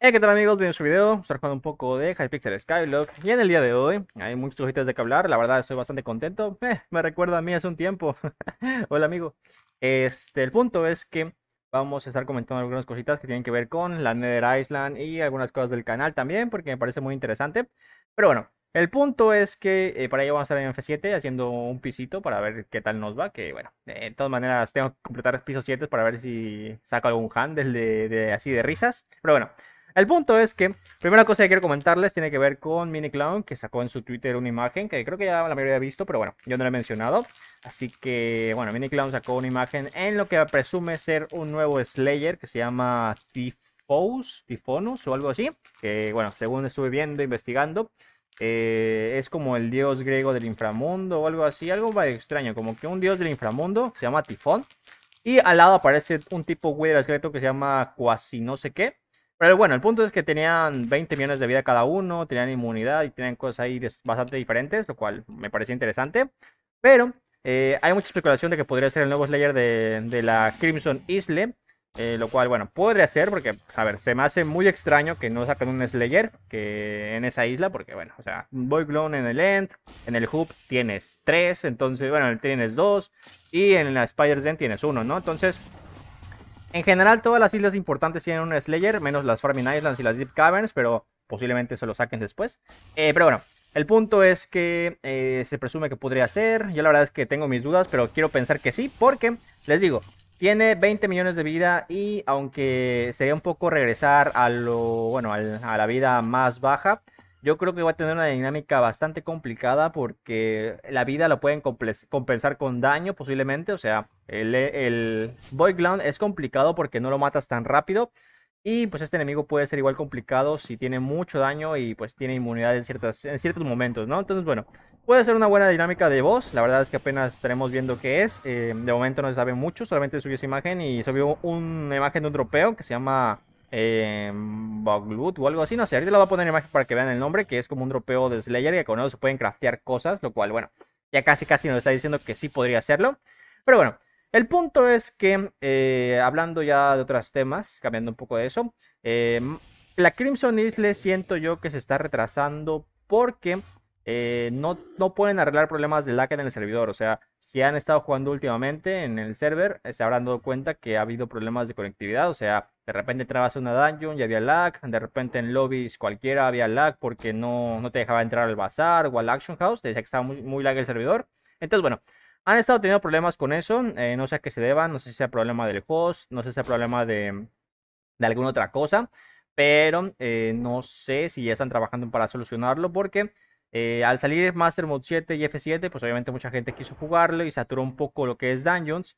Hey, ¿qué tal amigos? Bienvenidos a un video, estar jugando un poco de Hypixel Skylock Y en el día de hoy, hay muchas cositas de que hablar, la verdad estoy bastante contento eh, Me recuerda a mí hace un tiempo Hola amigo Este, el punto es que vamos a estar comentando algunas cositas que tienen que ver con la Nether Island Y algunas cosas del canal también, porque me parece muy interesante Pero bueno, el punto es que eh, para ello vamos a estar en F7 haciendo un pisito para ver qué tal nos va. Que bueno, de todas maneras tengo que completar piso 7 para ver si saco algún handle de, así de risas. Pero bueno, el punto es que, primera cosa que quiero comentarles tiene que ver con Mini Clown, que sacó en su Twitter una imagen que creo que ya la mayoría ha visto, pero bueno, yo no la he mencionado. Así que, bueno, Mini Clown sacó una imagen en lo que presume ser un nuevo Slayer que se llama Tifos, Tifonus o algo así. Que, bueno, según estuve viendo, investigando, eh, es como el dios griego del inframundo o algo así, algo extraño, como que un dios del inframundo se llama Tifón. Y al lado aparece un tipo Wither esqueleto que se llama Quasi no sé qué pero bueno, el punto es que tenían 20 millones de vida cada uno, tenían inmunidad y tenían cosas ahí bastante diferentes, lo cual me parecía interesante. Pero eh, hay mucha especulación de que podría ser el nuevo Slayer de, la Crimson Isle. Eh, lo cual, bueno, podría ser, porque, a ver, se me hace muy extraño que no sacan un Slayer que en esa isla, porque, bueno, o sea, Boy en el End, en el Hub tienes tres, entonces, bueno, tienes dos, y en la Spider's Den tienes uno, ¿no? Entonces, en general, todas las islas importantes tienen un Slayer, menos las Farming Islands y las Deep Caverns, pero posiblemente se lo saquen después. Eh, pero bueno, el punto es que eh, se presume que podría ser. Yo la verdad es que tengo mis dudas, pero quiero pensar que sí, porque les digo, tiene 20 millones de vida y aunque sería un poco regresar a lo, bueno, a la vida más baja, yo creo que va a tener una dinámica bastante complicada porque la vida lo pueden compensar con daño posiblemente. O sea, el, el Gland es complicado porque no lo matas tan rápido. Y pues este enemigo puede ser igual complicado si tiene mucho daño y pues tiene inmunidad en, ciertas, en ciertos momentos, ¿no? Entonces, bueno, puede ser una buena dinámica de voz. La verdad es que apenas estaremos viendo qué es. Eh, de momento no se sabe mucho, solamente subió esa imagen y subió una imagen de un tropeo que se llama eh, o algo así, no sé, ahorita lo voy a poner imagen para que vean el nombre, que es como un dropeo de Slayer y con eso se pueden craftear cosas, lo cual, bueno, ya casi casi nos está diciendo que sí podría hacerlo. Pero bueno, el punto es que, eh, hablando ya de otros temas, cambiando un poco de eso, eh, la Crimson Isle siento yo que se está retrasando porque eh, no, no pueden arreglar problemas de lag en el servidor. O sea, si han estado jugando últimamente en el server, eh, se habrán dado cuenta que ha habido problemas de conectividad. O sea, de repente a una dungeon y había lag. De repente en lobbies cualquiera había lag porque no, no te dejaba entrar al bazar o al action house. Te decía que estaba muy, muy lag el servidor. Entonces, bueno. Han estado teniendo problemas con eso, eh, no sé a qué se deban, no sé si sea problema del host, no sé si sea problema de, alguna otra cosa, pero no sé si ya están trabajando para solucionarlo porque eh, al salir Master Mode 7 y F7, pues obviamente mucha gente quiso jugarlo y saturó un poco lo que es Dungeons.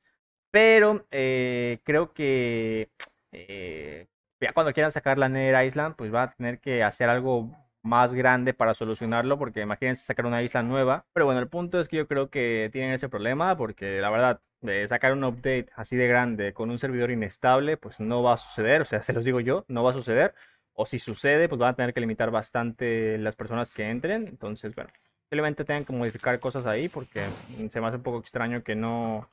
Pero eh, creo que eh, ya cuando quieran sacar la Nether Island, pues va a tener que hacer algo más grande para solucionarlo, porque imagínense sacar una isla nueva. Pero bueno, el punto es que yo creo que tienen ese problema, porque la verdad, sacar un update así de grande con un servidor inestable, pues no va a suceder, o sea, se los digo yo, no va a suceder o si sucede, pues van a tener que limitar bastante las personas que entren. Entonces, bueno, simplemente tengan que modificar cosas ahí porque se me hace un poco extraño que no,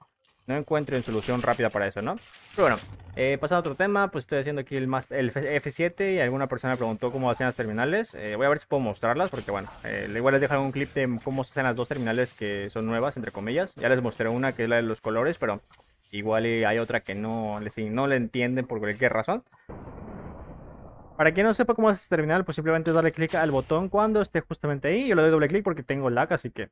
no encuentren solución rápida para eso, ¿no? Pero bueno, eh, pasando a otro tema, pues estoy haciendo aquí el, el F7 y alguna persona me preguntó cómo hacen las terminales. Eh, voy a ver si puedo mostrarlas porque, bueno, eh, igual les dejo un clip de cómo se hacen las dos terminales que son nuevas, entre comillas. Ya les mostré una que es la de los colores, pero igual hay otra que no, no le entienden por cualquier razón. Para quien no sepa cómo haces este terminal, pues simplemente darle clic al botón cuando esté justamente ahí. Yo le doy doble clic porque tengo lag, así que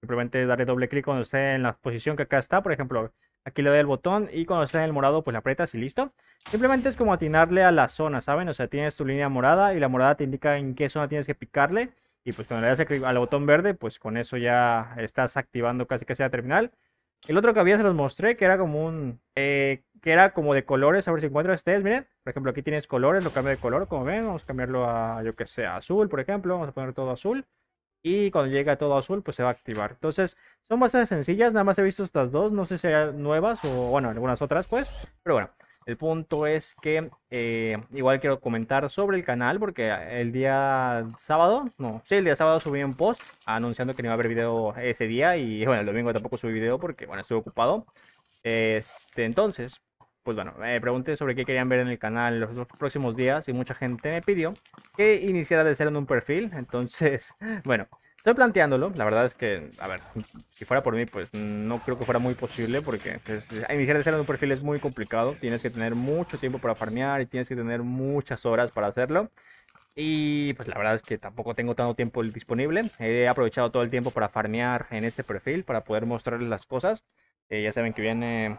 simplemente darle doble clic cuando esté en la posición que acá está. Por ejemplo, aquí le doy el botón y cuando esté en el morado, pues la aprietas y listo. Simplemente es como atinarle a la zona, ¿saben? O sea, tienes tu línea morada y la morada te indica en qué zona tienes que picarle. Y pues cuando le das al botón verde, pues con eso ya estás activando casi que sea terminal. El otro que había se los mostré, que era como un... Eh, que era como de colores, a ver si encuentro este, miren, por ejemplo, aquí tienes colores, lo cambio de color, como ven, vamos a cambiarlo a, yo que sé, azul, por ejemplo, vamos a poner todo azul, y cuando llega todo azul, pues se va a activar. Entonces, son bastante sencillas, nada más he visto estas dos, no sé si hay nuevas o, bueno, algunas otras, pues, pero bueno. El punto es que eh, igual quiero comentar sobre el canal porque el día sábado, no, sí, el día sábado subí un post anunciando que no iba a haber video ese día y bueno, el domingo tampoco subí video porque, bueno, estuve ocupado. Este, entonces, pues bueno, me eh, pregunté sobre qué querían ver en el canal los próximos días y mucha gente me pidió que iniciara de ser en un perfil. Entonces, bueno, estoy planteándolo. La verdad es que, a ver, si fuera por mí, pues no creo que fuera muy posible porque pues, iniciar de ser en un perfil es muy complicado. Tienes que tener mucho tiempo para farmear y tienes que tener muchas horas para hacerlo. Y pues la verdad es que tampoco tengo tanto tiempo disponible. He aprovechado todo el tiempo para farmear en este perfil, para poder mostrarles las cosas. Eh, ya saben que viene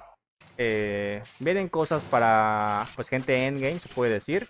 eh, vienen cosas para pues gente endgame, se puede decir.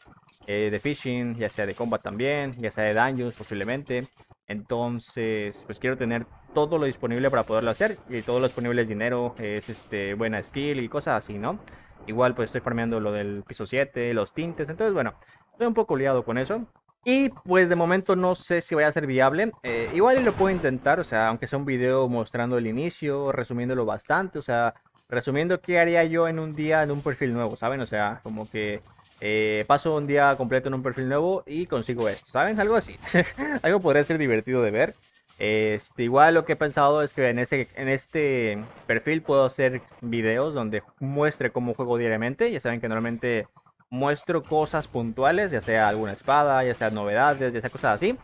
Eh, de fishing, ya sea de combat también, ya sea de daños posiblemente. Entonces, pues quiero tener todo lo disponible para poderlo hacer. Y todo lo disponible es dinero, es este, buena skill y cosas así, ¿no? Igual pues estoy farmeando lo del piso 7, los tintes. Entonces, bueno, estoy un poco liado con eso. Y pues de momento no sé si vaya a ser viable. Eh, igual lo puedo intentar, o sea, aunque sea un video mostrando el inicio, resumiéndolo bastante, o sea, resumiendo, ¿qué haría yo en un día en un perfil nuevo? ¿Saben? O sea, como que eh, paso un día completo en un perfil nuevo y consigo esto. ¿Saben? Algo así. Algo podría ser divertido de ver. Este, igual lo que he pensado es que en ese, en este perfil puedo hacer videos donde muestre cómo juego diariamente. Ya saben que normalmente muestro cosas puntuales, ya sea alguna espada, ya sea novedades, ya sea cosas así.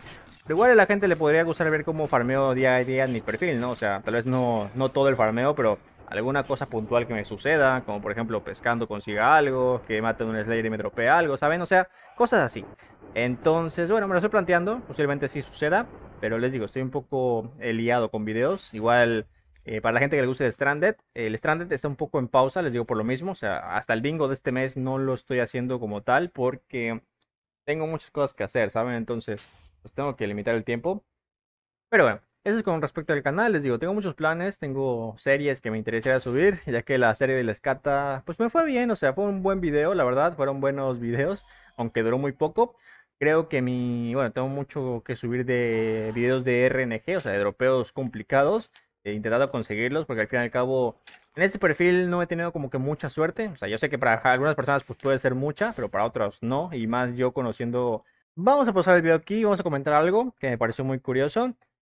Pero igual a la gente le podría gustar ver cómo farmeo día a día en mi perfil, ¿no? O sea, tal vez no, no todo el farmeo, pero alguna cosa puntual que me suceda, como por ejemplo pescando consiga algo, que maten un Slayer y me tropee algo, ¿saben? O sea, cosas así. Entonces, bueno, me lo estoy planteando, posiblemente sí suceda, pero les digo, estoy un poco eh, liado con videos. Igual, eh, para la gente que le guste el Stranded, el Stranded está un poco en pausa, les digo por lo mismo, o sea, hasta el bingo de este mes no lo estoy haciendo como tal porque tengo muchas cosas que hacer, ¿saben? Entonces, pues tengo que limitar el tiempo. Pero bueno, eso es con respecto al canal, les digo, tengo muchos planes, tengo series que me interesaría subir, ya que la serie de la escata, pues me fue bien, o sea, fue un buen video, la verdad, fueron buenos videos, aunque duró muy poco. Creo que mi, bueno, tengo mucho que subir de videos de RNG, o sea, de dropeos complicados, he intentado conseguirlos, porque al fin y al cabo, en este perfil no he tenido como que mucha suerte, o sea, yo sé que para algunas personas pues puede ser mucha, pero para otras no, y más yo conociendo... Vamos a pasar el video aquí, vamos a comentar algo que me pareció muy curioso.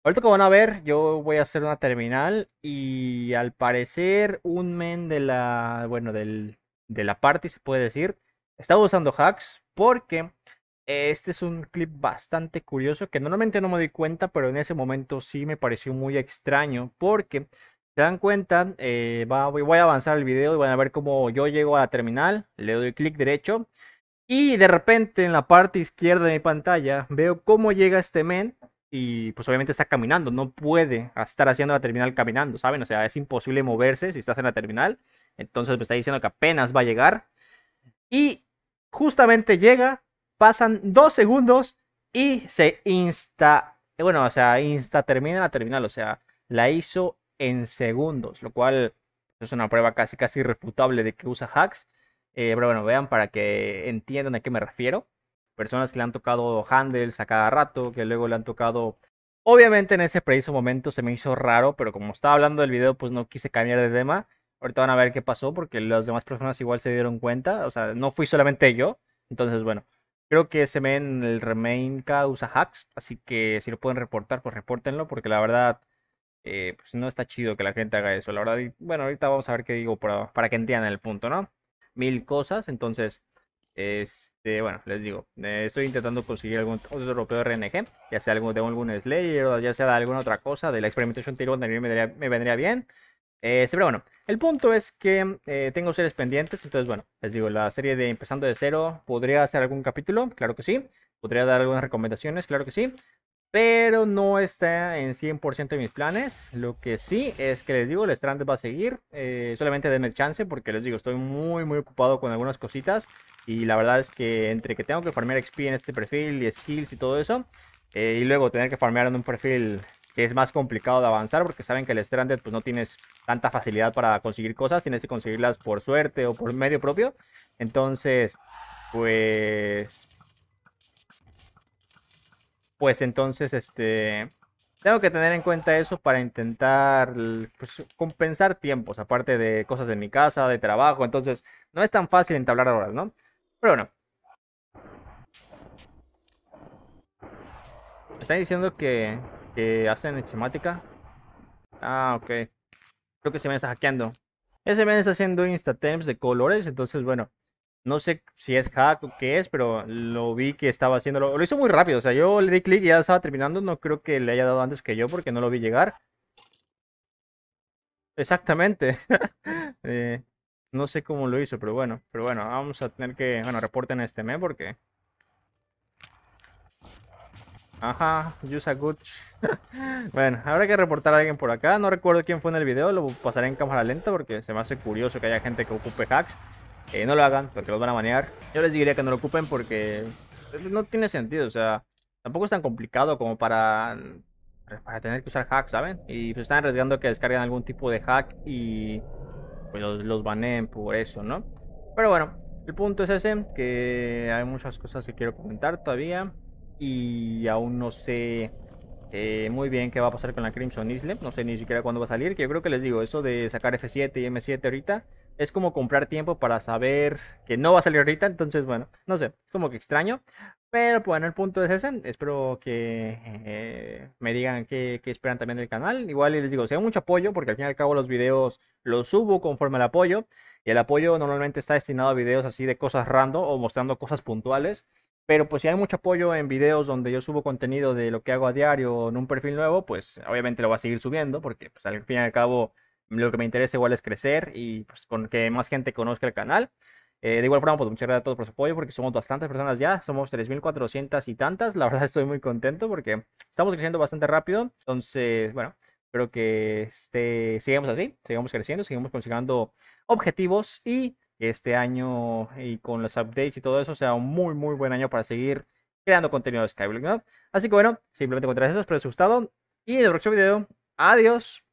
Ahorita como van a ver, yo voy a hacer una terminal y al parecer un men de la, bueno, de la party se puede decir, estaba usando hacks porque este es un clip bastante curioso que normalmente no me doy cuenta, pero en ese momento sí me pareció muy extraño porque se dan cuenta, eh, voy a avanzar el video y van a ver cómo yo llego a la terminal, le doy clic derecho y de repente en la parte izquierda de mi pantalla veo cómo llega este men y pues obviamente está caminando, no puede estar haciendo la terminal caminando, ¿saben? O sea, es imposible moverse si estás en la terminal, entonces me está diciendo que apenas va a llegar. Y justamente llega, pasan dos segundos y se insta, bueno, o sea, insta termina la terminal, o sea, la hizo en segundos, lo cual es una prueba casi casi irrefutable de que usa hacks. Eh, pero bueno, vean para que entiendan a qué me refiero personas que le han tocado handles a cada rato, que luego le han tocado... Obviamente en ese preciso momento se me hizo raro, pero como estaba hablando del video, pues no quise cambiar de tema. Ahorita van a ver qué pasó, porque las demás personas igual se dieron cuenta. O sea, no fui solamente yo. Entonces, bueno, creo que se me en el Remain causa hacks. Así que si lo pueden reportar, pues repórtenlo, porque la verdad, eh, pues no está chido que la gente haga eso. La verdad, bueno, ahorita vamos a ver qué digo para, para que entiendan el punto, ¿no? Mil cosas, entonces... Este, bueno, les digo, eh, estoy intentando conseguir algún otro europeo RNG, ya sea algo de algún Slayer o ya sea de alguna otra cosa, de la Experimentation tiro, me vendría, me vendría bien. Este, pero bueno, el punto es que eh, tengo seres pendientes, entonces bueno, les digo, la serie de Empezando de Cero, ¿podría hacer algún capítulo? Claro que sí. ¿Podría dar algunas recomendaciones? Claro que sí. Pero no está en 100% de mis planes. Lo que sí es que les digo, el Stranded va a seguir. Eh, solamente denme chance porque les digo, estoy muy muy ocupado con algunas cositas. Y la verdad es que entre que tengo que farmear XP en este perfil y skills y todo eso. Eh, y luego tener que farmear en un perfil que es más complicado de avanzar porque saben que el Stranded pues no tienes tanta facilidad para conseguir cosas, tienes que conseguirlas por suerte o por medio propio. Entonces, pues pues entonces este tengo que tener en cuenta eso para intentar pues, compensar tiempos, aparte de cosas de mi casa, de trabajo, entonces no es tan fácil entablar horas, ¿no? Pero bueno. ¿Me ¿Están diciendo que, que hacen esquemática. Ah, ok. Creo que se me está hackeando. Ese me está haciendo instatemps de colores, entonces bueno. No sé si es hack o qué es, pero lo vi que estaba haciendo, Lo hizo muy rápido. O sea, yo le di clic y ya estaba terminando. No creo que le haya dado antes que yo porque no lo vi llegar. Exactamente. Eh, no sé cómo lo hizo, pero bueno. Pero bueno, vamos a tener que... Bueno, reporten este mes porque... Ajá, use a bueno, habrá que reportar a alguien por acá. No recuerdo quién fue en el video. Lo pasaré en cámara lenta porque se me hace curioso que haya gente que ocupe hacks. Eh, no lo hagan porque los van a banear. Yo les diría que no lo ocupen porque no tiene sentido. O sea, tampoco es tan complicado como para, para tener que usar hacks, ¿saben? Y pues están arriesgando que descarguen algún tipo de hack y pues los, los baneen por eso, ¿no? Pero bueno, el punto es ese, que hay muchas cosas que quiero comentar todavía y aún no sé eh, muy bien qué va a pasar con la Crimson Isle. No sé ni siquiera cuándo va a salir. Que yo creo que les digo, eso de sacar F7 y M7 ahorita es como comprar tiempo para saber que no va a salir ahorita. Entonces, bueno, no sé, es como que extraño. Pero bueno, el punto es ese. Espero que eh, me digan qué, esperan también del canal. Igual les digo, si hay mucho apoyo, porque al fin y al cabo los videos los subo conforme al apoyo. Y el apoyo normalmente está destinado a videos así de cosas random o mostrando cosas puntuales. Pero pues si hay mucho apoyo en videos donde yo subo contenido de lo que hago a diario en un perfil nuevo, pues obviamente lo va a seguir subiendo, porque pues al fin y al cabo lo que me interesa igual es crecer y pues, con que más gente conozca el canal. Eh, de igual forma, pues muchas gracias a todos por su apoyo, porque somos bastantes personas ya, somos 3.400 y tantas. La verdad estoy muy contento porque estamos creciendo bastante rápido. Entonces, bueno, espero que este, sigamos así, sigamos creciendo, sigamos consiguiendo objetivos y este año y con los updates y todo eso sea un muy, muy buen año para seguir creando contenido de Skyblock. Así que bueno, simplemente contra eso, espero que os haya gustado y en el próximo video, adiós.